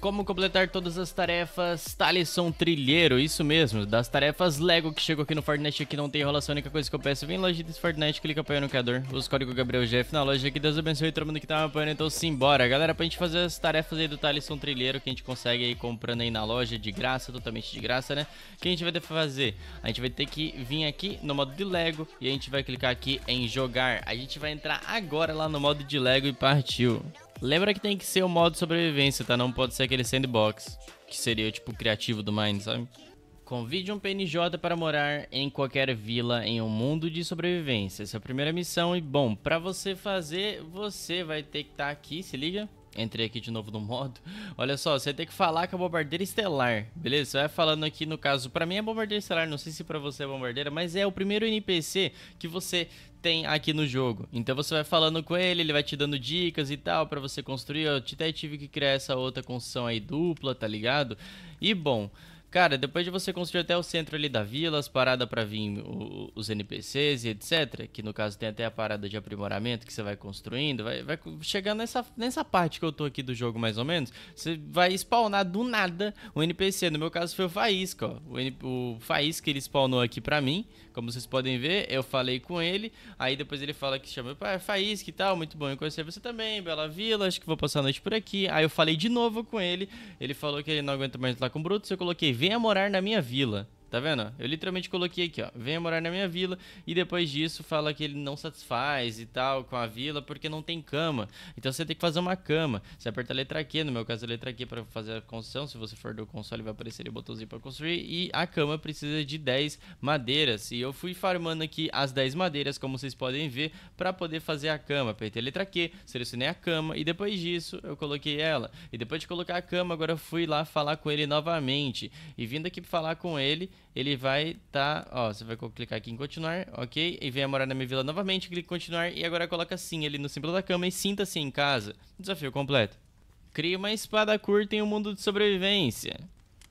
Como completar todas as tarefas, Thaleson Trilheiro, isso mesmo, das tarefas Lego que chegou aqui no Fortnite aqui não tem enrolação, a única coisa que eu peço, vem loja desse Fortnite, clica apoio no criador, Os código Gabriel Jeff na loja, aqui, Deus abençoe todo mundo que tá apoiando, então simbora. Galera, pra gente fazer as tarefas aí do Thaleson Trilheiro, que a gente consegue aí comprando aí na loja de graça, totalmente de graça, né? O que a gente vai ter que fazer? A gente vai ter que vir aqui no modo de Lego e a gente vai clicar aqui em jogar. A gente vai entrar agora lá no modo de Lego e partiu. Lembra que tem que ser o modo sobrevivência, tá? Não pode ser aquele sandbox, que seria tipo criativo do Mind, sabe? Convide um PNJ para morar em qualquer vila em um mundo de sobrevivência. Essa é a primeira missão e bom, para você fazer, você vai ter que estar tá aqui, se liga? Entrei aqui de novo no modo. Olha só, você tem que falar com a é bombardeira estelar, beleza? Você vai falando aqui, no caso, pra mim é bombardeira estelar, não sei se pra você é bombardeira, mas é o primeiro NPC que você tem aqui no jogo. Então você vai falando com ele, ele vai te dando dicas e tal para você construir. Eu até tive que criar essa outra construção aí dupla, tá ligado? E bom... Cara, depois de você construir até o centro ali da vila, as paradas para vir o, os NPCs e etc, que no caso tem até a parada de aprimoramento que você vai construindo, vai, vai chegando nessa, nessa parte que eu tô aqui do jogo mais ou menos, você vai spawnar do nada um NPC, no meu caso foi o Faísca, ó, o, o Faísca ele spawnou aqui pra mim, como vocês podem ver, eu falei com ele, aí depois ele fala que chama, ah, Faísca e tal, muito bom eu conhecer você também, bela vila, acho que vou passar a noite por aqui, aí eu falei de novo com ele, ele falou que ele não aguenta mais lutar com o Bruto, eu coloquei venha morar na minha vila. Tá vendo? Eu literalmente coloquei aqui, ó. Venha morar na minha vila. E depois disso fala que ele não satisfaz e tal com a vila porque não tem cama. Então você tem que fazer uma cama. Você aperta a letra Q, no meu caso a letra Q para fazer a construção. Se você for do console vai aparecer o botãozinho para construir. E a cama precisa de 10 madeiras. E eu fui farmando aqui as 10 madeiras, como vocês podem ver, para poder fazer a cama. Apertei a letra Q, selecionei a cama e depois disso eu coloquei ela. E depois de colocar a cama, agora eu fui lá falar com ele novamente. E vindo aqui falar com ele, ele vai tá, ó, você vai clicar aqui em continuar, ok? E vem morar na minha vila novamente, clica em continuar e agora coloca sim ali no símbolo da cama e sinta-se em casa. Desafio completo. Crie uma espada curta em um mundo de sobrevivência.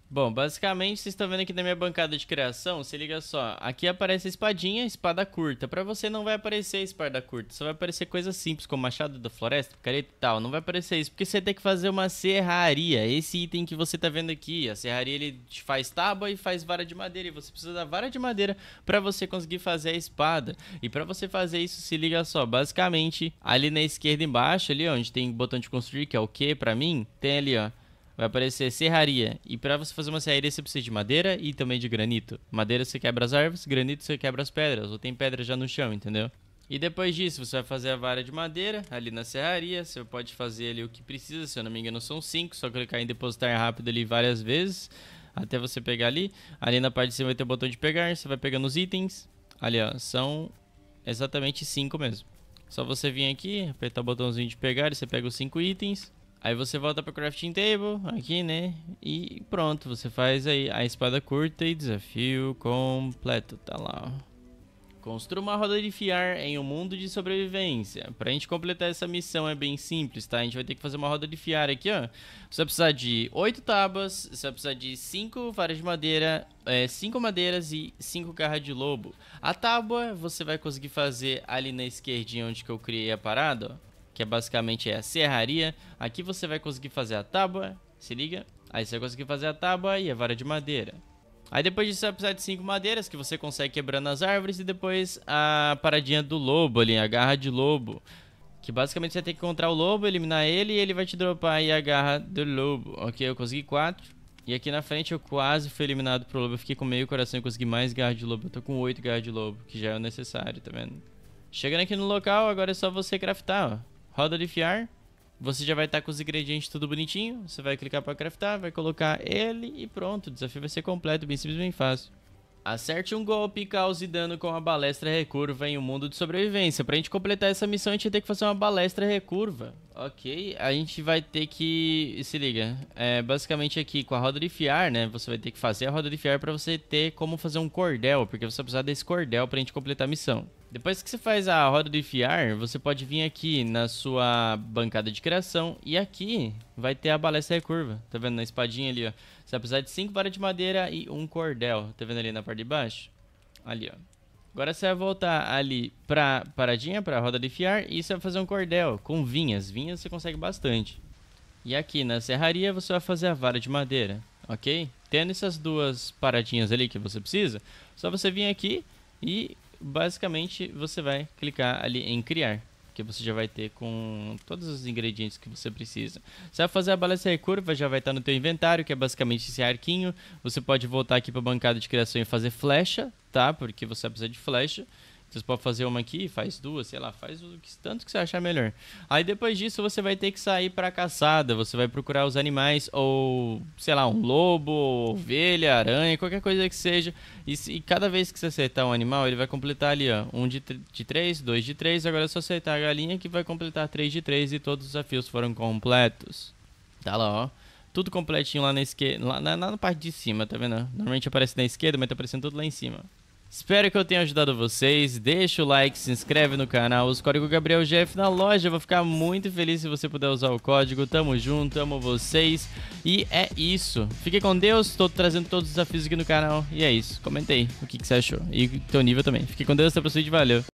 Bom, basicamente vocês estão vendo aqui na minha bancada de criação, se liga só, aqui aparece a espadinha, espada curta. Para você não vai aparecer espada curta, só vai aparecer coisas simples como machado da floresta, picareta e tal. Não vai aparecer isso, porque você tem que fazer uma serraria. Esse item que você tá vendo aqui, a serraria ele te faz tábua e faz vara de madeira. E você precisa da vara de madeira para você conseguir fazer a espada. E para você fazer isso, se liga só, basicamente ali na esquerda embaixo, ali ó, onde tem botão de construir, que é o que para mim, tem ali ó vai aparecer serraria. E para você fazer uma serraria, você precisa de madeira e também de granito. Madeira você quebra as árvores, granito você quebra as pedras, ou tem pedra já no chão, entendeu? E depois disso, você vai fazer a vara de madeira ali na serraria. Você pode fazer ali o que precisa, se eu não me engano, são cinco. Só clicar em depositar rápido ali várias vezes até você pegar ali. Ali na parte de cima vai ter o botão de pegar. Você vai pegando os itens. Ali, ó, são exatamente cinco mesmo. Só você vir aqui, apertar o botãozinho de pegar e você pega os cinco itens. Aí você volta para crafting table, aqui, né? E pronto, você faz aí a espada curta e desafio completo, tá lá, ó. Construa uma roda de fiar em um mundo de sobrevivência. Pra gente completar essa missão é bem simples, tá? A gente vai ter que fazer uma roda de fiar aqui, ó. Você vai precisar de 8 tábuas, você vai precisar de 5 varas de madeira, é, 5 madeiras e 5 garras de lobo. A tábua você vai conseguir fazer ali na esquerdinha onde que eu criei a parada, ó que é basicamente é a serraria. Aqui você vai conseguir fazer a tábua, se liga. Aí você vai conseguir fazer a tábua e a vara de madeira. Aí depois disso você vai precisar de cinco madeiras que você consegue quebrando as árvores e depois a paradinha do lobo ali, a garra de lobo. Que basicamente você tem que encontrar o lobo, eliminar ele e ele vai te dropar aí a garra do lobo. Ok, eu consegui quatro. E aqui na frente eu quase fui eliminado pro lobo. Eu fiquei com meio coração e consegui mais garra de lobo. Eu tô com 8 garra de lobo, que já é o necessário, tá vendo? Chegando aqui no local, agora é só você craftar, ó roda de fiar. Você já vai estar tá com os ingredientes tudo bonitinho. Você vai clicar para craftar, vai colocar ele e pronto. O desafio vai ser completo, bem simples, bem fácil. Acerte um golpe e cause dano com a balestra recurva em um mundo de sobrevivência. Pra gente completar essa missão, a gente vai ter que fazer uma balestra recurva. Ok, a gente vai ter que... Se liga, é, basicamente aqui com a roda de fiar, né? Você vai ter que fazer a roda de fiar pra você ter como fazer um cordel, porque você vai precisar desse cordel pra gente completar a missão. Depois que você faz a roda de fiar, você pode vir aqui na sua bancada de criação e aqui vai ter a balestra recurva, tá vendo? Na espadinha ali, ó. Você vai precisar de 5 varas de madeira e um cordel, tá vendo ali na parte de baixo? Ali, ó. Agora você vai voltar ali pra paradinha, pra roda de fiar, e você vai fazer um cordel com vinhas. Vinhas você consegue bastante. E aqui na serraria você vai fazer a vara de madeira, ok? Tendo essas duas paradinhas ali que você precisa, só você vir aqui e basicamente você vai clicar ali em criar que você já vai ter com todos os ingredientes que você precisa. Você vai fazer a balança curva já vai estar no teu inventário, que é basicamente esse arquinho. Você pode voltar aqui para a bancada de criação e fazer flecha, tá? Porque você precisa de flecha. Você pode fazer uma aqui, faz duas, sei lá, faz o que, tanto que você achar melhor. Aí depois disso você vai ter que sair para caçada, você vai procurar os animais ou, sei lá, um lobo, ovelha, aranha, qualquer coisa que seja. E, e cada vez que você acertar um animal, ele vai completar ali, ó, um de, de três, dois de três. Agora é só acertar a galinha que vai completar três de três e todos os desafios foram completos. Tá lá, ó tudo completinho lá na esquerda, lá na, na, parte de cima, tá vendo? Normalmente aparece na esquerda, mas tá aparecendo tudo lá em cima. Espero que eu tenha ajudado vocês. Deixa o like, se inscreve no canal, Os o código GabrielGF na loja. vou ficar muito feliz se você puder usar o código. Tamo junto, amo vocês. E é isso. Fique com Deus. Tô trazendo todos os desafios aqui no canal. E é isso. Comentei. o que, que você achou. E teu nível também. Fique com Deus, até o próximo vídeo. Valeu.